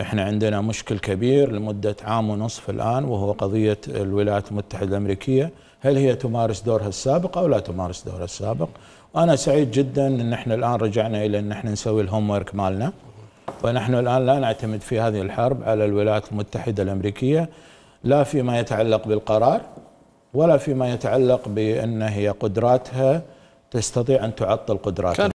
احنا عندنا مشكل كبير لمدة عام ونصف الآن وهو قضية الولايات المتحدة الأمريكية هل هي تمارس دورها السابق أو لا تمارس دورها السابق أنا سعيد جدا أن احنا الآن رجعنا إلى أن احنا نسوي الهومورك مالنا ونحن الآن لا نعتمد في هذه الحرب على الولايات المتحدة الأمريكية لا فيما يتعلق بالقرار ولا فيما يتعلق بأن هي قدراتها تستطيع أن تعطل قدراتها